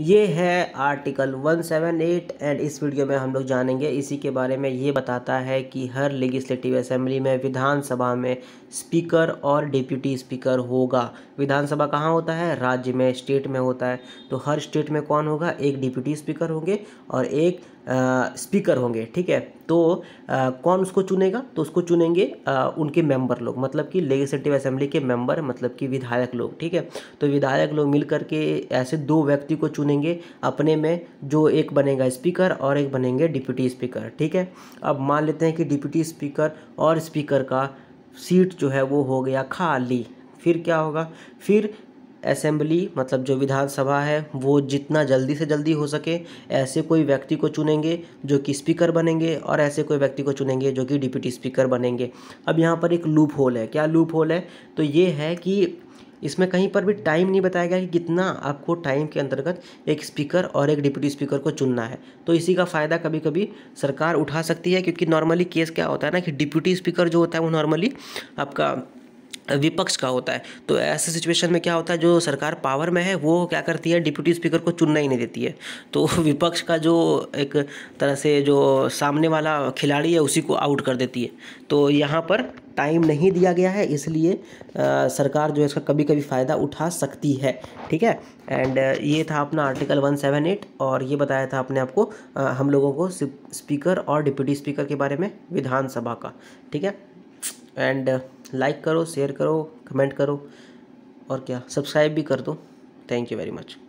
ये है article 178 and इस वीडियो में हम लोग जानेंगे इसी के बारे में ये बताता है कि हर लेजिस्टिव असेंबली में विधानसभा में स्पीकर और डिप्यूटी स्पीकर होगा विधानसभा कहाँ होता है राज्य में स्टेट में होता है तो हर स्टेट में कौन होगा एक डिप्यूटी स्पीकर होंगे और एक स्पीकर होंगे ठीक है तो आ, कौन उसको चुनेगा तो उसको चुनेंगे आ, उनके मेंबर लोग मतलब कि लेजिस्टिव असेंबली के मेंबर मतलब कि विधायक लोग ठीक है तो विधायक लोग मिल करके ऐसे दो व्यक्ति को चुनेंगे अपने में जो एक बनेगा स्पीकर और एक बनेंगे डिप्यूटी स्पीकर ठीक है अब मान लेते हैं कि डिप्यूटी स्पीकर और स्पीकर का सीट जो है वो हो गया खाली फिर क्या होगा फिर असेंबली मतलब जो विधानसभा है वो जितना जल्दी से जल्दी हो सके ऐसे कोई व्यक्ति को चुनेंगे जो कि स्पीकर बनेंगे और ऐसे कोई व्यक्ति को चुनेंगे जो कि डिप्यूटी स्पीकर बनेंगे अब यहाँ पर एक लूप होल है क्या लूप होल है तो ये है कि इसमें कहीं पर भी टाइम नहीं बताया गया कि कितना आपको टाइम के अंतर्गत एक स्पीकर और एक डिप्यूटी स्पीकर को चुनना है तो इसी का फ़ायदा कभी कभी सरकार उठा सकती है क्योंकि नॉर्मली केस क्या होता है ना कि डिप्यूटी स्पीकर जो होता है वो नॉर्मली आपका विपक्ष का होता है तो ऐसे सिचुएशन में क्या होता है जो सरकार पावर में है वो क्या करती है डिप्यूटी स्पीकर को चुनना ही नहीं देती है तो विपक्ष का जो एक तरह से जो सामने वाला खिलाड़ी है उसी को आउट कर देती है तो यहाँ पर टाइम नहीं दिया गया है इसलिए आ, सरकार जो है इसका कभी कभी फ़ायदा उठा सकती है ठीक है एंड ये था अपना आर्टिकल 178 और ये बताया था अपने आपको आ, हम लोगों को स्पीकर और डिप्यूटी स्पीकर के बारे में विधानसभा का ठीक है एंड लाइक करो शेयर करो कमेंट करो और क्या सब्सक्राइब भी कर दो थैंक यू वेरी मच